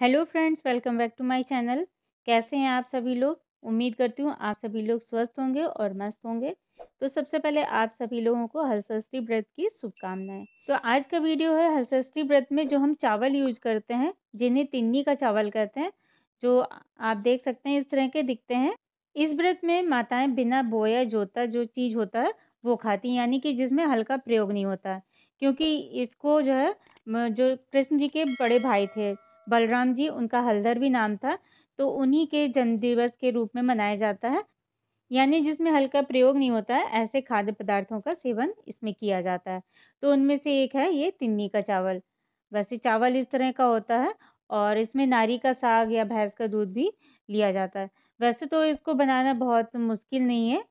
Hello friends welcome back to my channel कैसे हैं आप सभी लोग उम्मीद करती हूँ आप सभी लोग स्वस्थ होंगे और मस्त होंगे तो सबसे पहले आप सभी लोगों को हलसष्टी व्रत की शुभकामनाएं तो आज का वीडियो है हलसष्टी व्रत में जो हम चावल यूज करते हैं जिन्हें तिन्नी का चावल कहते हैं जो आप देख सकते हैं इस तरह के दिखते हैं इस व्रत में माताएँ बिना बोया जोता जो चीज़ होता है वो खाती हैं यानी कि जिसमें हल्का प्रयोग नहीं होता क्योंकि इसको जो है जो कृष्ण जी के बड़े भाई थे बलराम जी उनका हल्दर भी नाम था तो उन्हीं के जन्मदिवस के रूप में मनाया जाता है यानी जिसमें हल्का प्रयोग नहीं होता है ऐसे खाद्य पदार्थों का सेवन इसमें किया जाता है तो उनमें से एक है ये तिन्नी का चावल वैसे चावल इस तरह का होता है और इसमें नारी का साग या भैंस का दूध भी लिया जाता है वैसे तो इसको बनाना बहुत मुश्किल नहीं है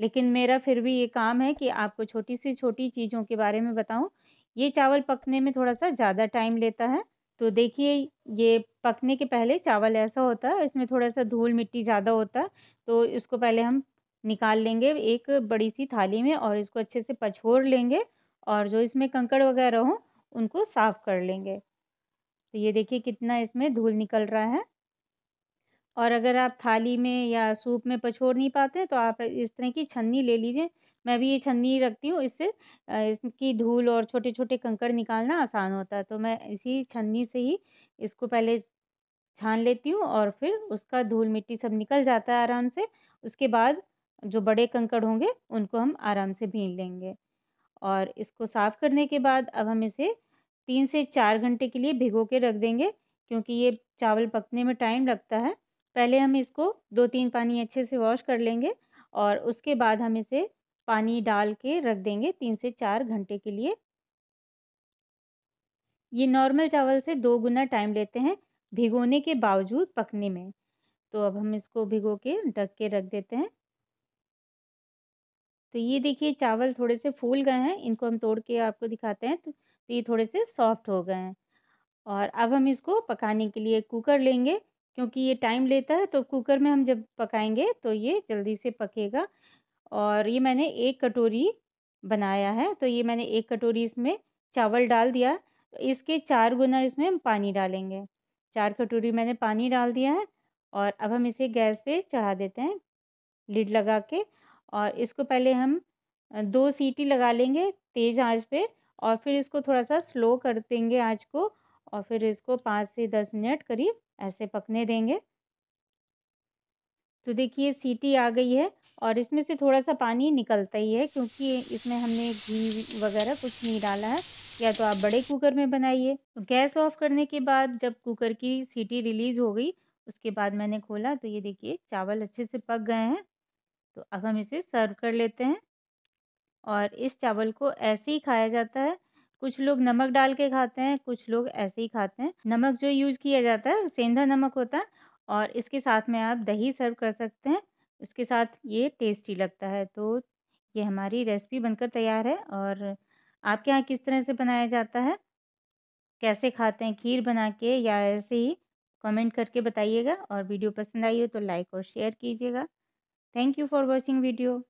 लेकिन मेरा फिर भी ये काम है कि आपको छोटी सी छोटी चीज़ों के बारे में बताऊँ ये चावल पकने में थोड़ा सा ज़्यादा टाइम लेता है तो देखिए ये पकने के पहले चावल ऐसा होता है इसमें थोड़ा सा धूल मिट्टी ज़्यादा होता है तो इसको पहले हम निकाल लेंगे एक बड़ी सी थाली में और इसको अच्छे से पछोर लेंगे और जो इसमें कंकड़ वगैरह हो उनको साफ़ कर लेंगे तो ये देखिए कितना इसमें धूल निकल रहा है और अगर आप थाली में या सूप में पछोड़ नहीं पाते तो आप इस तरह की छन्नी ले लीजिए मैं भी ये छन्नी रखती हूँ इससे इसकी धूल और छोटे-छोटे कंकड़ निकालना आसान होता है। तो मैं इसी छन्नी से ही इसको पहले छान लेती हूँ और फिर उसका धूल-मिट्टी सब निकल जाता है आराम से। उसके बाद जो बड़े कंकड़ होंगे उनको हम आराम से भीन लेंगे और इसको साफ़ करने के बाद अब हम इसे तीन से चार घंटे के लिए भिगो के रख देंगे क्योंकि ये चावल पकने में टाइम लगता है। पहले हम इसको दो तीन पानी अच्छे से वॉश कर लेंगे और उसके बाद हम इसे पानी डाल के रख देंगे तीन से चार घंटे के लिए ये नॉर्मल चावल से दो गुना टाइम लेते हैं भिगोने के बावजूद पकने में तो अब हम इसको भिगो के ढक के रख देते हैं तो ये देखिए चावल थोड़े से फूल गए हैं इनको हम तोड़ के आपको दिखाते हैं तो ये थोड़े से सॉफ्ट हो गए हैं और अब हम इसको पकाने के लिए कुकर लेंगे क्योंकि ये टाइम लेता है तो कुकर में हम जब पकाएंगे तो ये जल्दी से पकेगा और ये मैंने एक कटोरी बनाया है तो ये मैंने एक कटोरी इसमें चावल डाल दिया तो इसके चार गुना इसमें हम पानी डालेंगे चार कटोरी मैंने पानी डाल दिया है और अब हम इसे गैस पे चढ़ा देते हैं लिड लगा के और इसको पहले हम दो सीटी लगा लेंगे तेज़ आंच पे और फिर इसको थोड़ा सा स्लो कर देंगे आँच को और फिर इसको पाँच से दस मिनट करीब ऐसे पकने देंगे तो देखिए सीटी आ गई है और इसमें से थोड़ा सा पानी निकलता ही है क्योंकि इसमें हमने घी वगैरह कुछ नहीं डाला है या तो आप बड़े कुकर में बनाइए तो गैस ऑफ करने के बाद जब कुकर की सीटी रिलीज़ हो गई उसके बाद मैंने खोला तो ये देखिए चावल अच्छे से पक गए हैं तो अब हम इसे सर्व कर लेते हैं और इस चावल को ऐसे ही खाया जाता है कुछ लोग नमक डाल के खाते हैं कुछ लोग ऐसे ही खाते हैं नमक जो यूज़ किया जाता है सेंधा नमक होता है और इसके साथ में आप दही सर्व कर सकते हैं उसके साथ ये टेस्टी लगता है तो ये हमारी रेसिपी बनकर तैयार है और आपके यहाँ किस तरह से बनाया जाता है कैसे खाते हैं खीर बना के या ऐसे ही कमेंट करके बताइएगा और वीडियो पसंद आई हो तो लाइक और शेयर कीजिएगा thank you for watching video